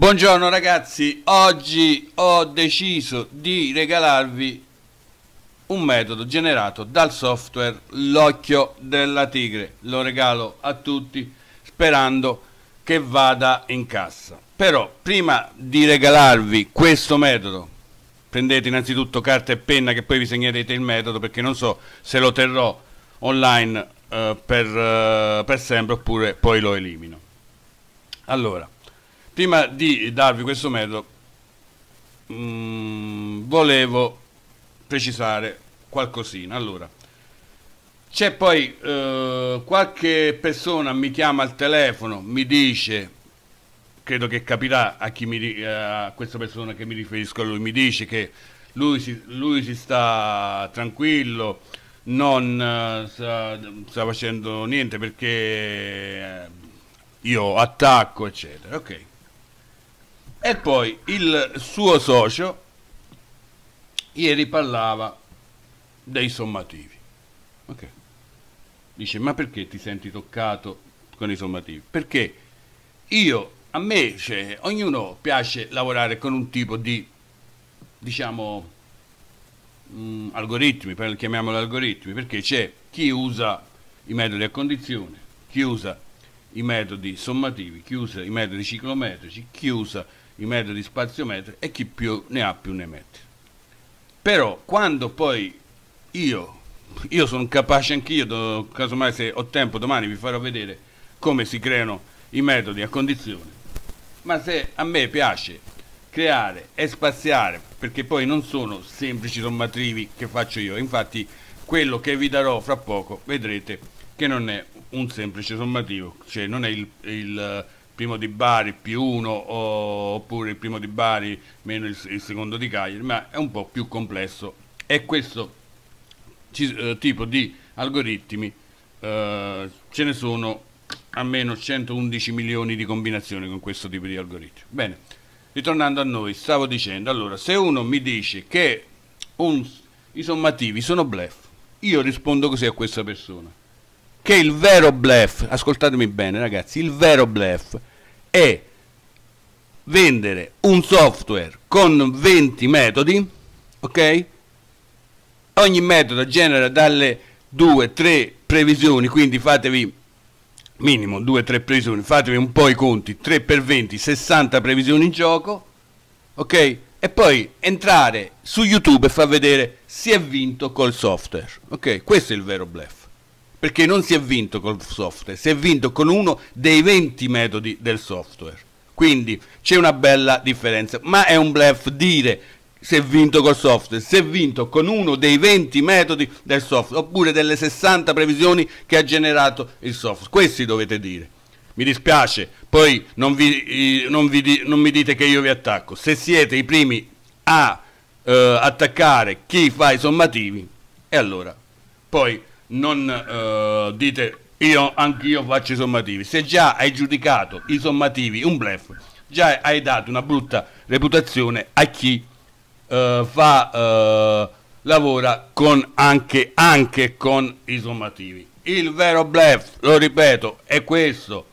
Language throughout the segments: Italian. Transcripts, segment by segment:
Buongiorno ragazzi, oggi ho deciso di regalarvi un metodo generato dal software L'occhio della tigre. Lo regalo a tutti sperando che vada in cassa. Però prima di regalarvi questo metodo, prendete innanzitutto carta e penna che poi vi segnerete il metodo perché non so se lo terrò online eh, per, eh, per sempre oppure poi lo elimino. Allora, Prima di darvi questo metodo, mh, mm, volevo precisare qualcosina. Allora, c'è poi eh, qualche persona mi chiama al telefono, mi dice, credo che capirà a, mi, a questa persona che mi riferisco a lui, mi dice che lui si, lui si sta tranquillo, non eh, sta, sta, facendo niente perché io attacco, eccetera. Ok. E poi il suo socio ieri parlava dei sommativi. Okay. Dice, ma perché ti senti toccato con i sommativi? Perché io, a me, cioè, ognuno piace lavorare con un tipo di, diciamo, mh, mm, algoritmi, chiamiamoli algoritmi, perché c'è chi usa i metodi a condizione, chi usa i metodi sommativi, chi usa i metodi ciclometrici, chi usa i metodi spaziometri e chi più ne ha più ne mette. Però quando poi io, io sono capace anch'io, do, casomai se ho tempo domani vi farò vedere come si creano i metodi a condizione, ma se a me piace creare e spaziare, perché poi non sono semplici sommativi che faccio io, infatti quello che vi darò fra poco vedrete che non è un semplice sommativo, cioè non è il, il primo di Bari più uno oh, oppure il primo di Bari meno il, il, secondo di Cagliari, ma è un po' più complesso. E questo ci, eh, tipo di algoritmi eh, ce ne sono almeno 111 milioni di combinazioni con questo tipo di algoritmi. Bene, ritornando a noi, stavo dicendo, allora, se uno mi dice che un, i sommativi sono blef, io rispondo così a questa persona, che il vero blef, ascoltatemi bene ragazzi, il vero blef è vendere un software con 20 metodi, ok? Ogni metodo genera dalle 2-3 previsioni, quindi fatevi minimo 2-3 previsioni, fatevi un po' i conti, 3 per 20, 60 previsioni in gioco, ok? E poi entrare su YouTube e far vedere si è vinto col software, ok? Questo è il vero bluff perché non si è vinto col software, si è vinto con uno dei 20 metodi del software. Quindi c'è una bella differenza, ma è un blef dire si è vinto col software, si è vinto con uno dei 20 metodi del software, oppure delle 60 previsioni che ha generato il software. Questi dovete dire. Mi dispiace, poi non, vi, non, vi, non mi dite che io vi attacco. Se siete i primi a eh, attaccare chi fa i sommativi, e allora poi non eh, dite io anch'io faccio i sommativi. Se già hai giudicato i sommativi un blef, già hai dato una brutta reputazione a chi eh, fa, eh, lavora con anche, anche con i sommativi. Il vero blef, lo ripeto, è questo.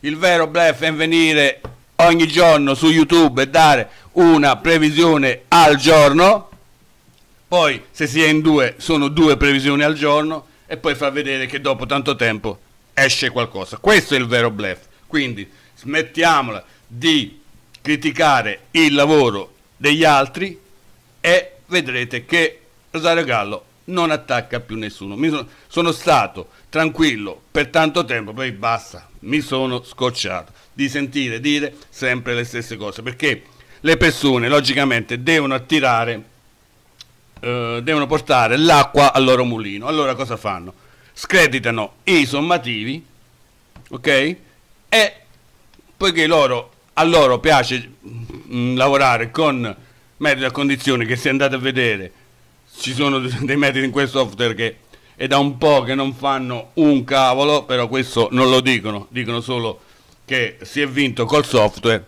Il vero blef è venire ogni giorno su YouTube e dare una previsione al giorno. Poi se si è in due sono due previsioni al giorno e poi fa vedere che dopo tanto tempo esce qualcosa. Questo è il vero blef. Quindi smettiamola di criticare il lavoro degli altri e vedrete che Rosario Gallo non attacca più nessuno. Sono, sono, stato tranquillo per tanto tempo, poi basta, mi sono scocciato di sentire dire sempre le stesse cose, perché le persone logicamente devono attirare eh, devono portare l'acqua al loro mulino. Allora cosa fanno? Screditano i sommativi, ok? E poiché loro, a loro piace mh, mm, lavorare con metodi a condizioni che se andate a vedere ci sono dei metodi in questo software che è da un po' che non fanno un cavolo, però questo non lo dicono, dicono solo che si è vinto col software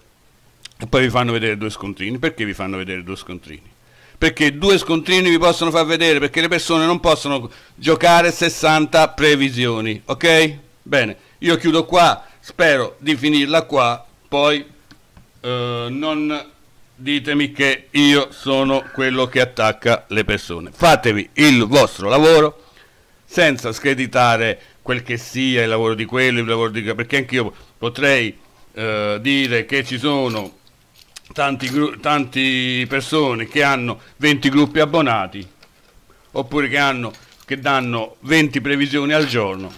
e poi vi fanno vedere due scontrini. Perché vi fanno vedere due scontrini? perché due scontrini vi possono far vedere, perché le persone non possono giocare 60 previsioni, ok? Bene, io chiudo qua, spero di finirla qua, poi eh, non ditemi che io sono quello che attacca le persone. Fatevi il vostro lavoro senza screditare quel che sia il lavoro di quello, il lavoro di quello, perché anch'io potrei eh, dire che ci sono tanti, tanti persone che hanno 20 gruppi abbonati oppure che, hanno, che danno 20 previsioni al giorno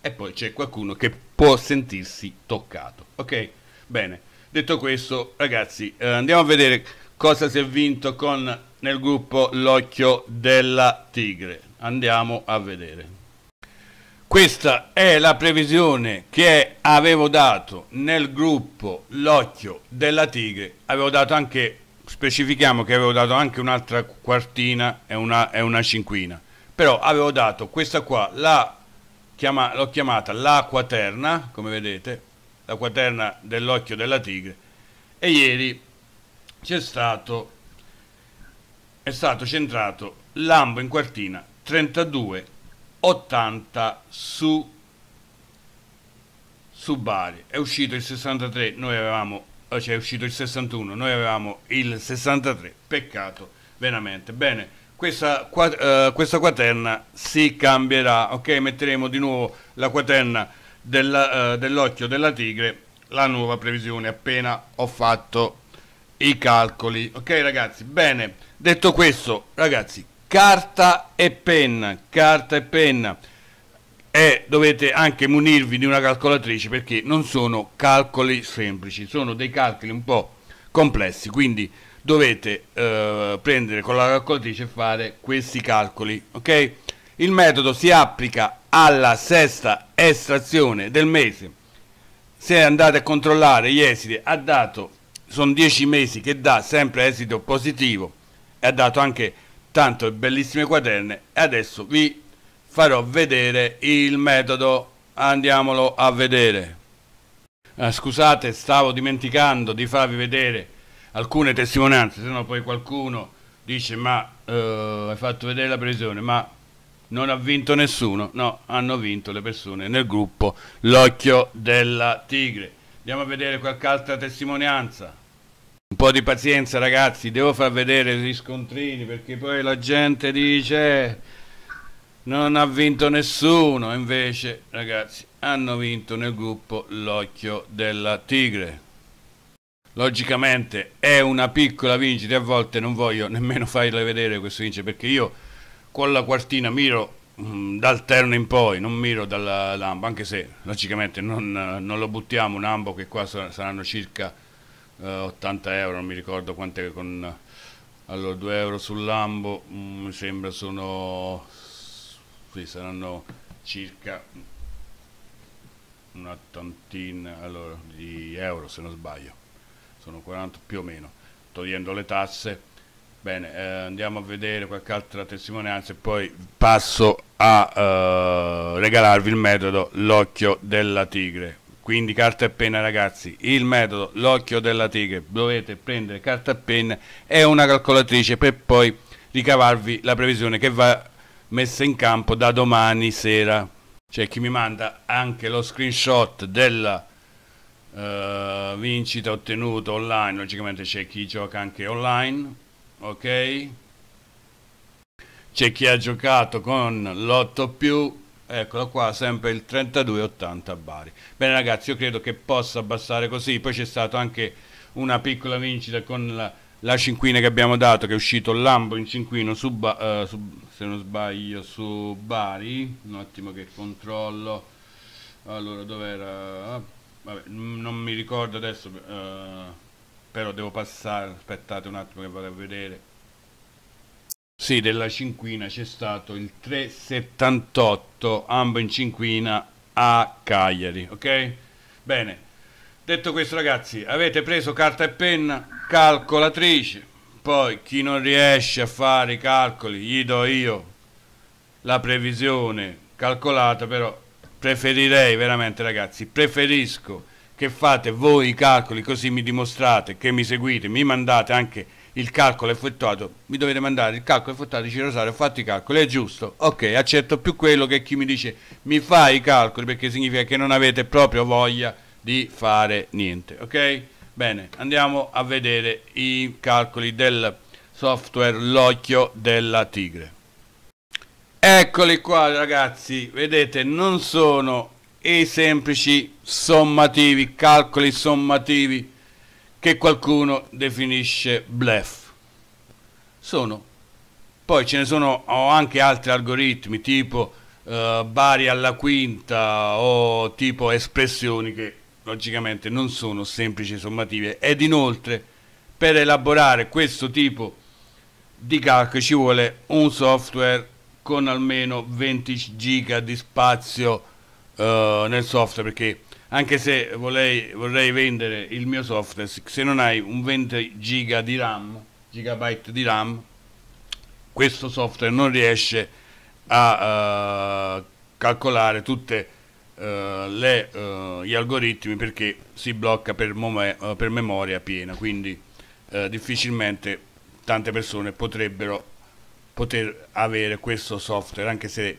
e poi c'è qualcuno che può sentirsi toccato. Ok? Bene, detto questo ragazzi eh, andiamo a vedere cosa si è vinto con nel gruppo L'occhio della tigre. Andiamo a vedere. Questa è la previsione che avevo dato nel gruppo L'Occhio della Tigre. Avevo dato anche, specifichiamo che avevo dato anche un'altra quartina e una, e una, cinquina. Però avevo dato questa qua, l'ho chiama, chiamata la quaterna, come vedete, la quaterna dell'Occhio della Tigre. E ieri c'è stato, è stato centrato Lambo in quartina 32 80 su, su Bari. È uscito il 63, noi avevamo, eh, cioè è uscito il 61, noi avevamo il 63, peccato veramente. Bene, questa, uh, questa quaterna si cambierà, ok? Metteremo di nuovo la quaterna eh, dell'occhio uh, dell della tigre, la nuova previsione appena ho fatto i calcoli. Ok ragazzi, bene, detto questo, ragazzi, carta e penna, carta e penna e dovete anche munirvi di una calcolatrice perché non sono calcoli semplici, sono dei calcoli un po' complessi, quindi dovete eh, prendere con la calcolatrice e fare questi calcoli, ok? Il metodo si applica alla sesta estrazione del mese. Se andate a controllare gli esiti, ha dato, sono 10 mesi che dà sempre esito positivo, e ha dato anche tanto bellissime quaderne e adesso vi farò vedere il metodo andiamolo a vedere eh, scusate stavo dimenticando di farvi vedere alcune testimonianze se no poi qualcuno dice ma eh, hai fatto vedere la previsione ma non ha vinto nessuno no hanno vinto le persone nel gruppo l'occhio della tigre andiamo a vedere qualche altra testimonianza un po' di pazienza ragazzi, devo far vedere i riscontrini perché poi la gente dice eh, non ha vinto nessuno, invece ragazzi hanno vinto nel gruppo l'occhio della tigre. Logicamente è una piccola vincita, a volte non voglio nemmeno farle vedere questo vince perché io con la quartina miro mm, dal terno in poi, non miro dalla lambo, anche se logicamente non, non lo buttiamo un ambo che qua saranno circa eh, 80 euro, non mi ricordo quante con... Eh, allora, 2 euro sull'ambo, mm, mi sembra sono... qui saranno circa una tantina allora, di euro se non sbaglio sono 40 più o meno togliendo le tasse bene eh, andiamo a vedere qualche altra testimonianza e poi passo a eh, regalarvi il metodo l'occhio della tigre quindi carta e penna ragazzi, il metodo, l'occhio della tigre, dovete prendere carta e penna e una calcolatrice per poi ricavarvi la previsione che va messa in campo da domani sera. C'è chi mi manda anche lo screenshot della uh, vincita ottenuta online, logicamente c'è chi gioca anche online, ok? C'è chi ha giocato con l'8 eccolo qua, sempre il 32,80 Bari. Bene ragazzi, io credo che possa abbassare così, poi c'è stata anche una piccola vincita con la, la, cinquina che abbiamo dato, che è uscito Lambo in cinquino su, uh, su, se non sbaglio, su Bari, un attimo che controllo, allora dov'era, ah, vabbè, non mi ricordo adesso, uh, però devo passare, aspettate un attimo che vado a vedere, sì, della cinquina c'è stato il 378 ambo in cinquina a Cagliari, ok? Bene, detto questo ragazzi, avete preso carta e penna, calcolatrice, poi chi non riesce a fare i calcoli gli do io la previsione calcolata, però preferirei veramente ragazzi, preferisco che fate voi i calcoli così mi dimostrate, che mi seguite, mi mandate anche il calcolo effettuato, mi dovete mandare il calcolo effettuato, dice Rosario ho fatto i calcoli, è giusto, ok, accetto più quello che chi mi dice mi fa i calcoli perché significa che non avete proprio voglia di fare niente, ok? Bene, andiamo a vedere i calcoli del software L'occhio della tigre. Eccoli qua ragazzi, vedete non sono i semplici sommativi, calcoli sommativi che qualcuno definisce blef. Sono. Poi ce ne sono anche altri algoritmi tipo eh, bari alla quinta o tipo espressioni che logicamente non sono semplici sommative ed inoltre per elaborare questo tipo di calc ci vuole un software con almeno 20 giga di spazio eh, nel software perché anche se vorrei, vorrei vendere il mio software, se non hai un 20 giga di RAM, gigabyte di RAM, questo software non riesce a uh, calcolare tutti uh, eh, uh, eh, gli algoritmi perché si blocca per, per memoria piena, quindi difficilmente tante persone potrebbero poter avere questo software anche se,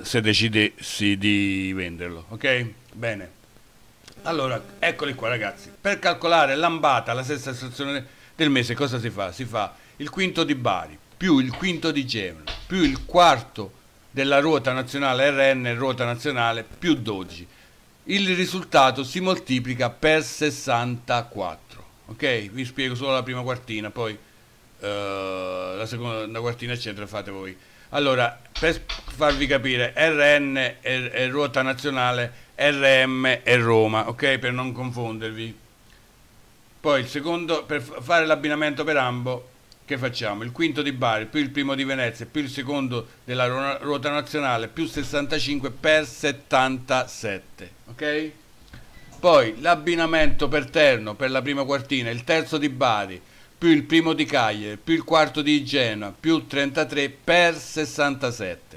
se decidessi di venderlo. Okay? Bene. Allora, eccoli qua ragazzi. Per calcolare l'ambata, la sesta stazione del mese, cosa si fa? Si fa il quinto di Bari, più il quinto di Gemolo, più il quarto della ruota nazionale RN, ruota nazionale, più 12. Il risultato si moltiplica per 64. Ok? Vi spiego solo la prima quartina, poi uh, la seconda quartina eccetera, fate voi. Allora, per farvi capire, RN è, è ruota nazionale, RM e Roma, ok? Per non confondervi. Poi il secondo, per fare l'abbinamento per ambo, che facciamo? Il quinto di Bari più il primo di Venezia più il secondo della ruota nazionale più 65 per 77, ok? Poi l'abbinamento per Terno per la prima quartina, il terzo di Bari più il primo di Cagliari più il quarto di Genova più 33 per 67.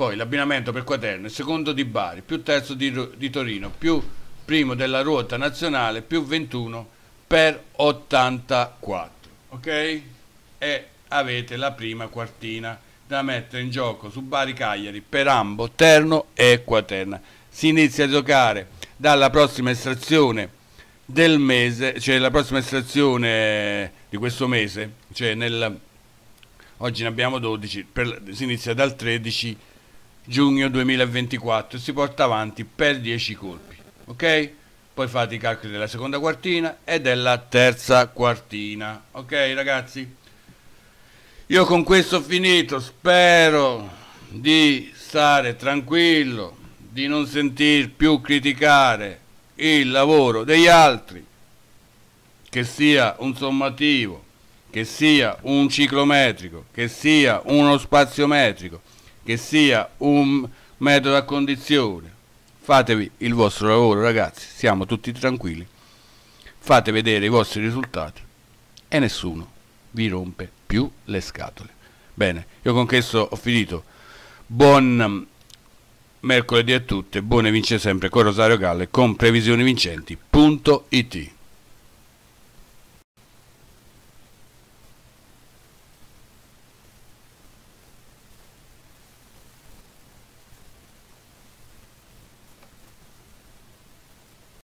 Poi l'abbinamento per quaterno, il secondo di Bari, più terzo di, di Torino, più primo della ruota nazionale, più 21 per 84. Ok? E avete la prima quartina da mettere in gioco su Bari Cagliari per ambo terno e quaterna. Si inizia a giocare dalla prossima estrazione del mese, cioè la prossima estrazione di questo mese, cioè nel, oggi ne abbiamo 12, per, si inizia dal 13 giugno 2024 si porta avanti per 10 colpi ok poi fate i calcoli della seconda quartina e della terza quartina ok ragazzi io con questo ho finito spero di stare tranquillo di non sentir più criticare il lavoro degli altri che sia un sommativo che sia un ciclometrico che sia uno spaziometrico che sia un metodo a condizione. Fatevi il vostro lavoro ragazzi, siamo tutti tranquilli, fate vedere i vostri risultati e nessuno vi rompe più le scatole. Bene, io con questo ho finito. Buon mm, mercoledì a tutte, buone vince sempre con Rosario Galle con previsionivincenti.it